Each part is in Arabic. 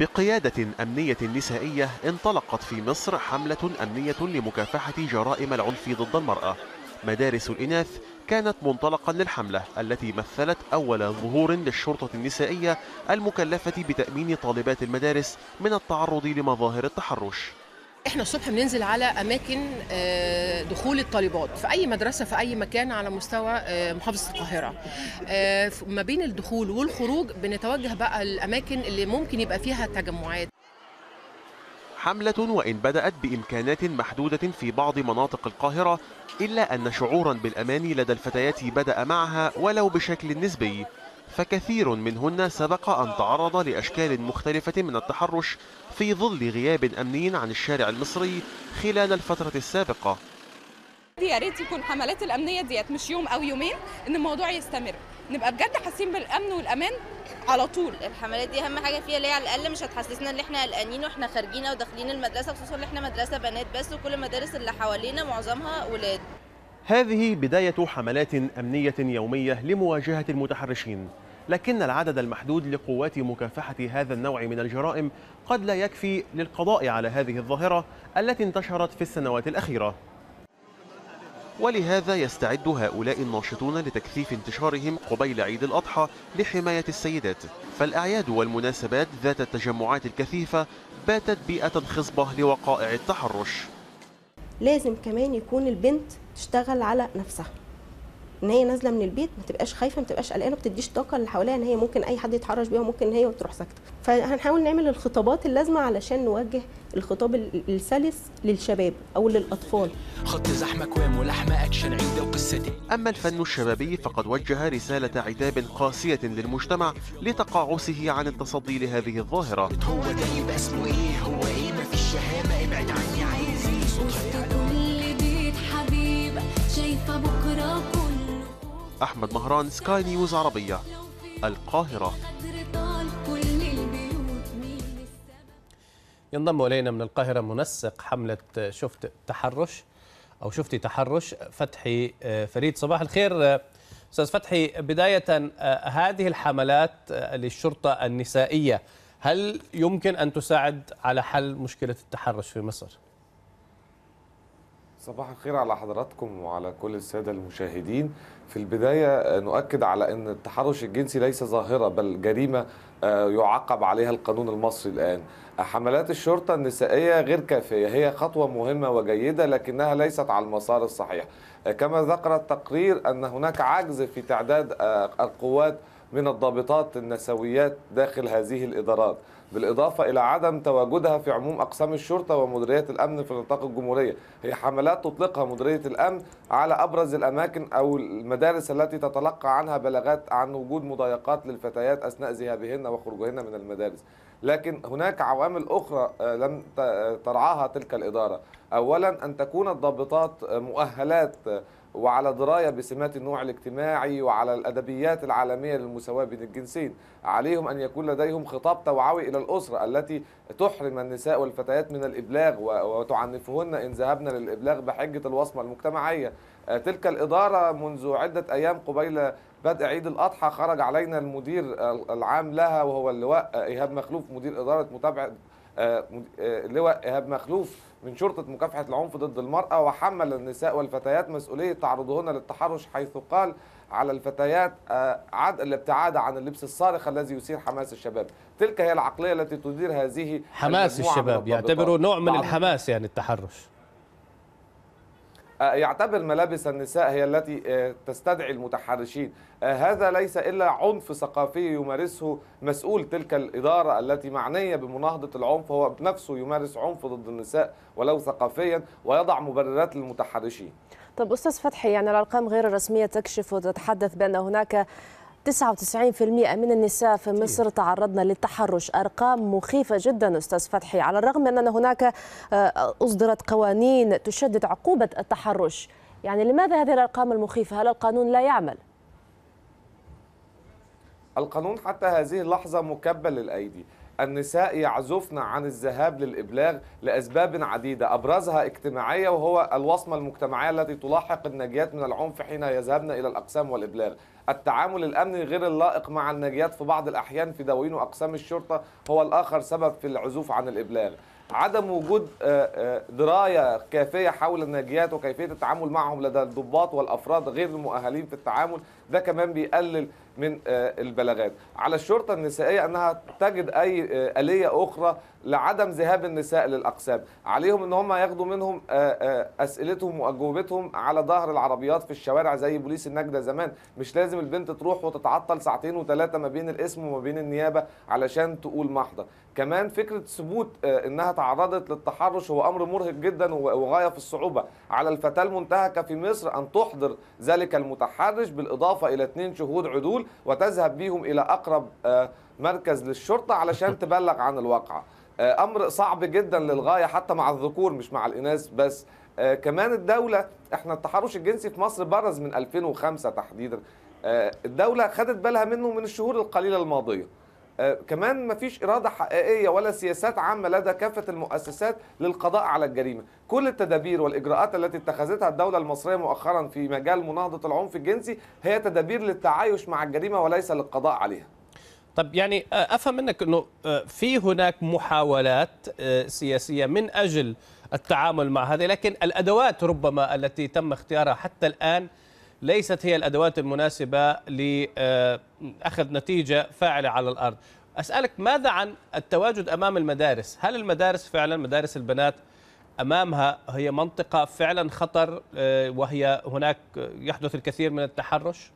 بقيادة أمنية نسائية انطلقت في مصر حملة أمنية لمكافحة جرائم العنف ضد المرأة مدارس الإناث كانت منطلقا للحملة التي مثلت أول ظهور للشرطة النسائية المكلفة بتأمين طالبات المدارس من التعرض لمظاهر التحرش احنا الصبح بننزل على اماكن آه، دخول الطالبات في اي مدرسه في اي مكان على مستوى آه، محافظه القاهره آه، ما بين الدخول والخروج بنتوجه بقى الاماكن اللي ممكن يبقى فيها تجمعات حملة وإن بدأت بإمكانات محدودة في بعض مناطق القاهرة إلا أن شعورا بالأمان لدى الفتيات بدأ معها ولو بشكل نسبي فكثير منهن سبق أن تعرض لأشكال مختلفة من التحرش في ظل غياب أمني عن الشارع المصري خلال الفترة السابقة يا ريت يكون حملات الأمنية ديت مش يوم أو يومين إن الموضوع يستمر نبقى بجد حاسين بالأمن والأمان على طول الحملات دي اهم حاجه فيها اللي هي على الاقل مش هتحسسنا ان احنا قلقانين واحنا خارجين او داخلين المدرسه خصوصا ان احنا مدرسه بنات بس وكل المدارس اللي حوالينا معظمها اولاد هذه بدايه حملات امنيه يوميه لمواجهه المتحرشين لكن العدد المحدود لقوات مكافحة هذا النوع من الجرائم قد لا يكفي للقضاء على هذه الظاهرة التي انتشرت في السنوات الأخيرة ولهذا يستعد هؤلاء الناشطون لتكثيف انتشارهم قبيل عيد الأضحى لحماية السيدات فالأعياد والمناسبات ذات التجمعات الكثيفة باتت بيئة خصبة لوقائع التحرش لازم كمان يكون البنت تشتغل على نفسها ان هي نازله من البيت ما تبقاش خايفه ما تبقاش قلقانه ما بتديش طاقه اللي حواليها ان هي ممكن اي حد يتحرش بيها وممكن هي وتروح ساكته فهنحاول نعمل الخطابات اللازمه علشان نوجه الخطاب السلس للشباب او للاطفال خط زحمه كوام ولحمه اكشن عده وقصتين اما الفن الشبابي فقد وجه رساله عتاب قاسيه للمجتمع لتقاعسه عن التصدي لهذه الظاهره هو ده يبقى اسمه ايه هو ايه ما فيش شهامه ابعد عني عايز ايه أحمد مهران سكاي نيوز عربية القاهرة ينضم إلينا من القاهرة منسق حملة شفت تحرش أو شفتي تحرش فتحي آه، فريد صباح الخير آه، أستاذ فتحي بداية آه، هذه الحملات للشرطة النسائية هل يمكن أن تساعد على حل مشكلة التحرش في مصر؟ صباح الخير على حضراتكم وعلى كل السادة المشاهدين في البداية آه، نؤكد على أن التحرش الجنسي ليس ظاهرة بل جريمة آه، يعاقب عليها القانون المصري الآن حملات الشرطة النسائية غير كافية هي خطوة مهمة وجيدة لكنها ليست على المسار الصحيح آه، كما ذكر التقرير أن هناك عجز في تعداد القوات من الضابطات النسويات داخل هذه الإدارات بالإضافة إلى عدم تواجدها في عموم أقسام الشرطة ومديريات الأمن في نطاق الجمهورية هي حملات تطلقها مديرية الأمن على أبرز الأماكن أو المدارس التي تتلقى عنها بلاغات عن وجود مضايقات للفتيات أثناء ذهابهن وخروجهن من المدارس لكن هناك عوامل أخرى آه، لم آه، ترعاها تلك الإدارة أولا أن تكون الضابطات مؤهلات وعلى درايه بسمات النوع الاجتماعي وعلى الادبيات العالميه للمساواه بين الجنسين، عليهم ان يكون لديهم خطاب توعوي الى الاسره التي تحرم النساء والفتيات من الابلاغ وتعنفهن ان ذهبن للابلاغ بحجه الوصمه المجتمعيه. آه، تلك الاداره منذ عده ايام قبيل بدء عيد الاضحى خرج علينا المدير آه، العام لها وهو اللواء آه، ايهاب مخلوف مدير اداره متابعه آه، آه، لواء إيهاب مخلوف من شرطة مكافحة العنف ضد المرأة وحمل النساء والفتيات مسؤولية تعرضهن للتحرش حيث قال على الفتيات آه، عد الابتعاد عن اللبس الصارخ الذي يثير حماس الشباب تلك هي العقلية التي تدير هذه حماس الشباب يعتبروا نوع من نعم. الحماس يعني التحرش آه، يعتبر ملابس النساء هي التي آه، تستدعي المتحرشين آه، هذا ليس إلا عنف ثقافي يمارسه مسؤول تلك الإدارة التي معنية بمناهضة العنف هو بنفسه يمارس عنف ضد النساء ولو ثقافيا ويضع مبررات للمتحرشين طب أستاذ فتحي يعني الأرقام غير الرسمية تكشف وتتحدث بأن هناك 99% من النساء في مصر تعرضن للتحرش أرقام مخيفة جدا أستاذ فتحي على الرغم من أن هناك آه، أصدرت قوانين تشدد عقوبة التحرش يعني لماذا هذه الأرقام المخيفة هل القانون لا يعمل؟ القانون حتى هذه اللحظة مكبل الأيدي النساء يعزفن عن الذهاب للإبلاغ لأسباب عديدة أبرزها اجتماعية وهو الوصمة المجتمعية التي تلاحق الناجيات من العنف حين يذهبن إلى الأقسام والإبلاغ التعامل الأمني غير اللائق مع الناجيات في بعض الأحيان في دواوين وأقسام الشرطة هو الآخر سبب في العزوف عن الإبلاغ عدم وجود آه، آه، درايه كافيه حول الناجيات وكيفيه التعامل معهم لدى الضباط والافراد غير المؤهلين في التعامل ده كمان بيقلل من آه، البلاغات على الشرطة النسائية أنها تجد أي آه، آلية أخرى لعدم ذهاب النساء للأقسام عليهم أن هم ياخدوا منهم آه، أسئلتهم وأجوبتهم على ظهر العربيات في الشوارع زي بوليس النجدة زمان مش لازم البنت تروح وتتعطل ساعتين وثلاثة ما بين الاسم وما بين النيابة علشان تقول محضر كمان فكرة ثبوت أنها تعرضت للتحرش هو أمر مرهق جدا وغاية في الصعوبة على الفتاة المنتهكة في مصر أن تحضر ذلك المتحرش بالإضافة إلى اثنين شهود عدول دول وتذهب بيهم الى اقرب آه، مركز للشرطه علشان تبلغ عن الواقعه آه، امر صعب جدا للغايه حتى مع الذكور مش مع الاناث بس آه، كمان الدوله احنا التحرش الجنسي في مصر برز من 2005 تحديدا الدوله خدت بالها منه من الشهور القليله الماضيه آه، كمان مفيش إرادة حقيقية ولا سياسات عامة لدى كافة المؤسسات للقضاء على الجريمة كل التدابير والإجراءات التي اتخذتها الدولة المصرية مؤخرا في مجال مناهضة العنف الجنسي هي تدابير للتعايش مع الجريمة وليس للقضاء عليها طب يعني آه، افهم منك انه آه، في هناك محاولات سياسيه من اجل التعامل مع هذه لكن الادوات ربما التي تم اختيارها حتى الان ليست هي الادوات المناسبه لاخذ نتيجه فاعله على الارض. اسالك ماذا عن التواجد امام المدارس؟ هل المدارس فعلا مدارس البنات امامها هي منطقه فعلا خطر آه، وهي هناك يحدث الكثير من التحرش؟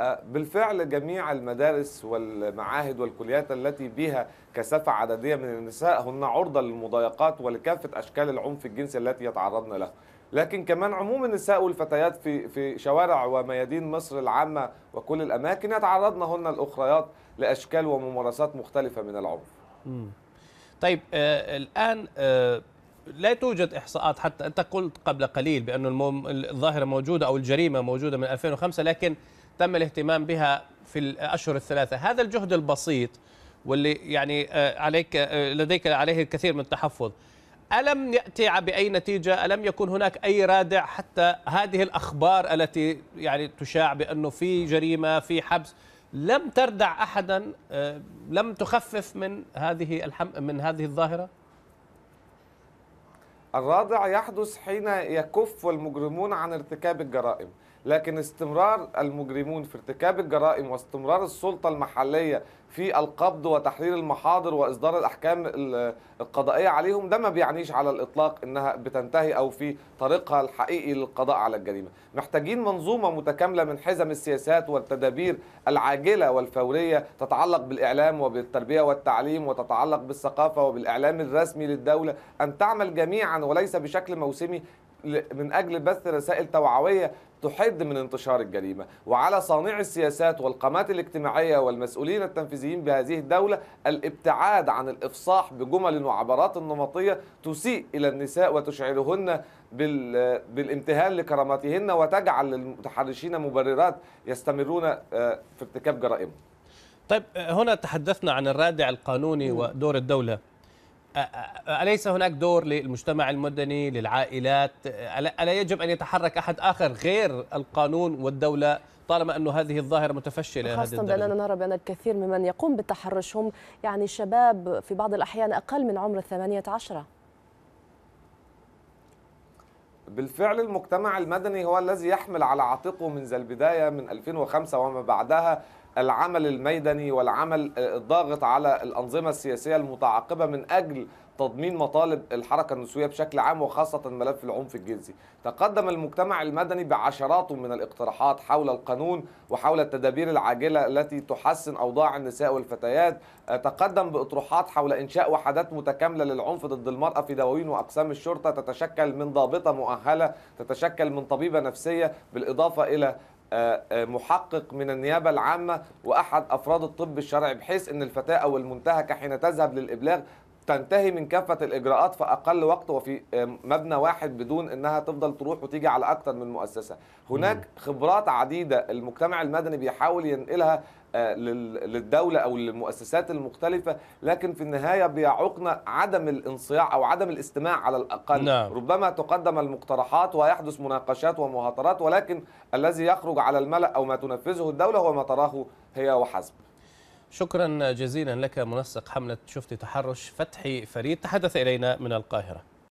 آه، بالفعل جميع المدارس والمعاهد والكليات التي بها كثافة عددية من النساء هن عرضة للمضايقات ولكافة أشكال العنف الجنسي التي يتعرضن له لكن كمان عموم النساء والفتيات في في شوارع وميادين مصر العامه وكل الاماكن يتعرضن هن الاخريات لاشكال وممارسات مختلفه من العنف. طيب آه الان آه لا توجد احصاءات حتى انت قلت قبل قليل بأن المم... الظاهره موجوده او الجريمه موجوده من 2005 لكن تم الاهتمام بها في الاشهر الثلاثه، هذا الجهد البسيط واللي يعني آه عليك آه لديك عليه الكثير من التحفظ. ألم يأتي بأي نتيجة ألم يكن هناك أي رادع حتى هذه الأخبار التي يعني تشاع بأنه في جريمة في حبس لم تردع أحدا آه، لم تخفف من هذه الحم من هذه الظاهرة الرادع يحدث حين يكف المجرمون عن ارتكاب الجرائم لكن استمرار المجرمون في ارتكاب الجرائم واستمرار السلطة المحلية في القبض وتحرير المحاضر واصدار الاحكام القضائيه عليهم ده ما بيعنيش على الاطلاق انها بتنتهي او في طريقها الحقيقي للقضاء على الجريمه محتاجين منظومه متكامله من حزم السياسات والتدابير العاجله والفوريه تتعلق بالاعلام وبالتربيه والتعليم وتتعلق بالثقافه وبالاعلام الرسمي للدوله ان تعمل جميعا وليس بشكل موسمي من اجل بث رسائل توعويه تحد من انتشار الجريمة وعلى صانع السياسات والقامات الاجتماعية والمسؤولين التنفيذيين بهذه الدولة الابتعاد عن الإفصاح بجمل وعبارات نمطية تسيء إلى النساء وتشعرهن بالامتهان لكرامتهن وتجعل للمتحرشين مبررات يستمرون آه، في ارتكاب جرائمهم طيب آه، هنا تحدثنا عن الرادع القانوني ودور الدولة أليس هناك دور للمجتمع المدني للعائلات ألا يجب أن يتحرك أحد آخر غير القانون والدولة طالما أن هذه الظاهرة متفشلة خاصة بأننا نرى بأن الكثير ممن يقوم بالتحرش هم يعني شباب في بعض الأحيان أقل من عمر الثمانية عشرة بالفعل المجتمع المدني هو الذي يحمل على عاتقه منذ البداية من 2005 وما بعدها العمل الميداني والعمل آه، الضاغط على الأنظمة السياسية المتعاقبة من أجل تضمين مطالب الحركة النسوية بشكل عام وخاصة ملف العنف الجنسي تقدم المجتمع المدني بعشرات من الاقتراحات حول القانون وحول التدابير العاجلة التي تحسن أوضاع النساء والفتيات آه، تقدم بأطروحات حول إنشاء وحدات متكاملة للعنف ضد المرأة في دواوين وأقسام الشرطة تتشكل من ضابطة مؤهلة تتشكل من طبيبة نفسية بالإضافة إلى آه، آه، محقق من النيابة العامة وأحد أفراد الطب الشرعي بحيث أن الفتاة أو المنتهكة حين تذهب للإبلاغ تنتهي من كافة الإجراءات في أقل وقت وفي آه، مبنى واحد بدون أنها تفضل تروح وتيجي على أكثر من مؤسسة هناك خبرات عديدة المجتمع المدني بيحاول ينقلها آه، للدولة أو للمؤسسات المختلفة لكن في النهاية بيعوقنا عدم الانصياع أو عدم الاستماع على الأقل نعم. ربما تقدم المقترحات ويحدث مناقشات ومهاترات ولكن الذي يخرج على الملأ أو ما تنفذه الدولة هو ما تراه هي وحسب شكرا جزيلا لك منسق حملة شفتي تحرش فتحي فريد تحدث إلينا من القاهرة